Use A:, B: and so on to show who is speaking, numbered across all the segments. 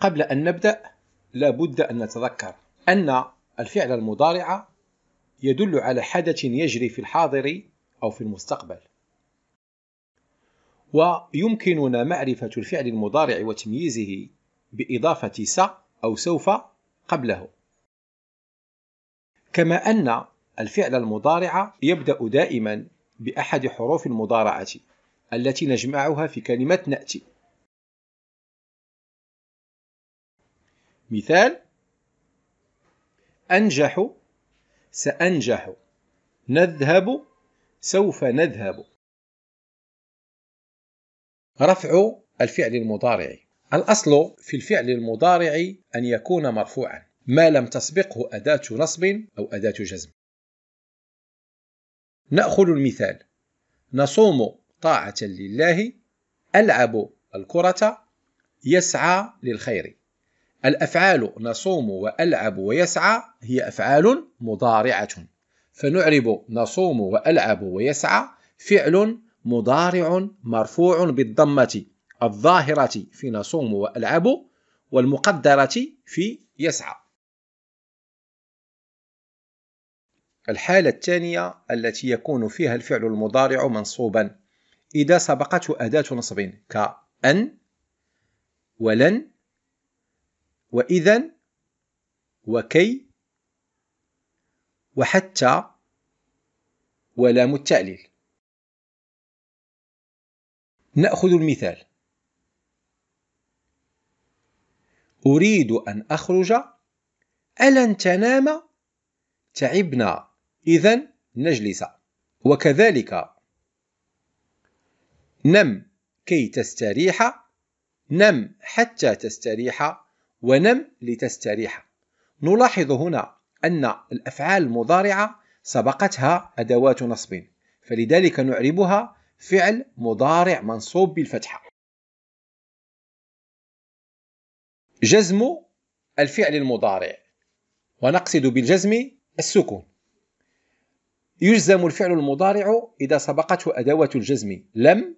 A: قبل أن نبدأ لابد أن نتذكر أن الفعل المضارع يدل على حدث يجري في الحاضر أو في المستقبل ويمكننا معرفة الفعل المضارع وتمييزه بإضافة س أو سوف قبله كما أن الفعل المضارع يبدأ دائما بأحد حروف المضارعة التي نجمعها في كلمة نأتي مثال أنجح سأنجح نذهب سوف نذهب رفع الفعل المضارع الأصل في الفعل المضارع أن يكون مرفوعا ما لم تسبقه أداة نصب أو أداة جزم نأخذ المثال نصوم طاعة لله ألعب الكرة يسعى للخير الأفعال نصوم وألعب ويسعى هي أفعال مضارعة فنعرب نصوم وألعب ويسعى فعل مضارع مرفوع بالضمة الظاهرة في نصوم وألعب والمقدرة في يسعى الحالة الثانية التي يكون فيها الفعل المضارع منصوبا إذا سبقته أداة نصب كأن ولن وإذا وكي وحتى ولام التأليل نأخذ المثال أريد أن أخرج ألن تنام تعبنا إذا نجلس وكذلك نم كي تستريح نم حتى تستريح ونم لتستريح نلاحظ هنا أن الأفعال المضارعة سبقتها أدوات نصب فلذلك نعربها فعل مضارع منصوب بالفتحة جزم الفعل المضارع ونقصد بالجزم السكون يجزم الفعل المضارع إذا سبقته أدوة الجزم لم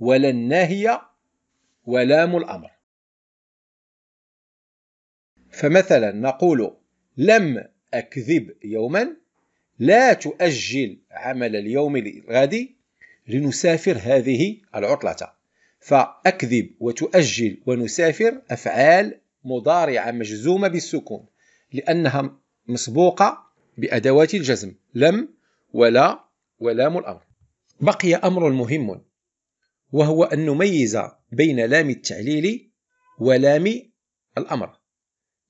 A: ولا الناهية ولام الأمر فمثلا نقول لم أكذب يوما لا تؤجل عمل اليوم الغادي لنسافر هذه العطلة فأكذب وتؤجل ونسافر أفعال مضارعة مجزومة بالسكون لأنها مسبوقة بأدوات الجزم لم ولا ولام الأمر بقي أمر مهم وهو أن نميز بين لام التعليل ولام الأمر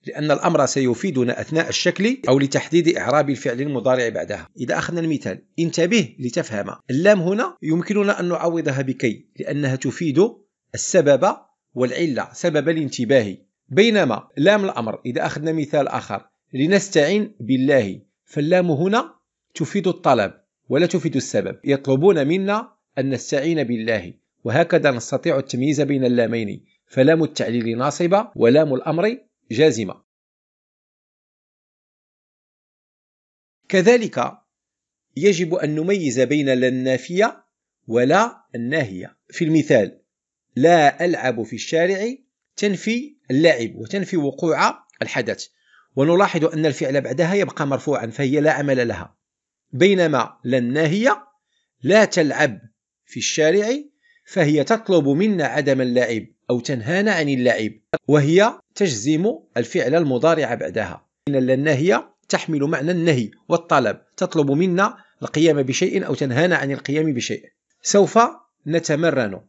A: لأن الأمر سيفيدنا أثناء الشكل أو لتحديد إعراب الفعل المضارع بعدها إذا أخذنا المثال انتبه لتفهم اللام هنا يمكننا أن نعوضها بكي لأنها تفيد السبب والعلة سبب الانتباه بينما لام الأمر إذا أخذنا مثال آخر لنستعين بالله فاللام هنا تفيد الطلب ولا تفيد السبب يطلبون منا أن نستعين بالله وهكذا نستطيع التمييز بين اللامين فلام التعليل ناصبة ولام الأمر جازمة كذلك يجب أن نميز بين لا النافية ولا الناهية في المثال لا ألعب في الشارع تنفي اللعب وتنفي وقوع الحدث ونلاحظ أن الفعل بعدها يبقى مرفوعا فهي لا عمل لها بينما لا الناهية لا تلعب في الشارع فهي تطلب منا عدم اللعب أو تنهانا عن اللعب وهي تجزم الفعل المضارع بعدها إن النهي تحمل معنى النهي والطلب تطلب منا القيام بشيء أو تنهانا عن القيام بشيء سوف نتمرن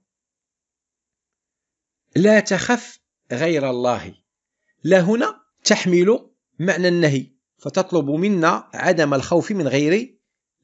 A: لا تخف غير الله لا هنا تحمل معنى النهي فتطلب منا عدم الخوف من غير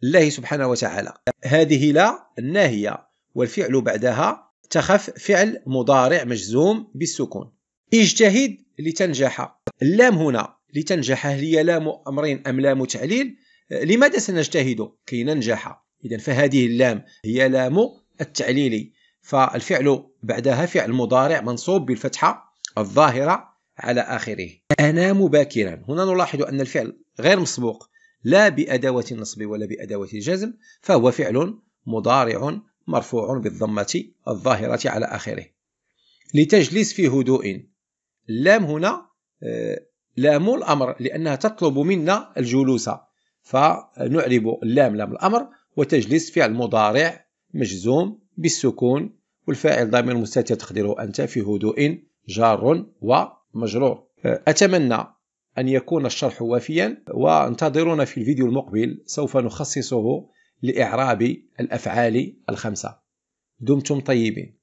A: الله سبحانه وتعالى هذه لا الناهية والفعل بعدها تخف فعل مضارع مجزوم بالسكون اجتهد لتنجح اللام هنا لتنجح هل هي لام امرين ام لام تعليل لماذا سنجتهد كي ننجح اذا فهذه اللام هي لام التعليل فالفعل بعدها فعل مضارع منصوب بالفتحه الظاهره على اخره انام باكرا هنا نلاحظ ان الفعل غير مسبوق لا بادوات النصب ولا بادوات الجزم فهو فعل مضارع مرفوع بالضمه الظاهره على اخره لتجلس في هدوء اللام هنا آه، لام الأمر لأنها تطلب منا الجلوس فنعرب اللام لام الأمر وتجلس فعل مضارع مجزوم بالسكون والفاعل ضمير مستتر تقديره أنت في هدوء جار ومجرور آه، أتمنى أن يكون الشرح وافيا وانتظرونا في الفيديو المقبل سوف نخصصه لإعراب الأفعال الخمسة دمتم طيبين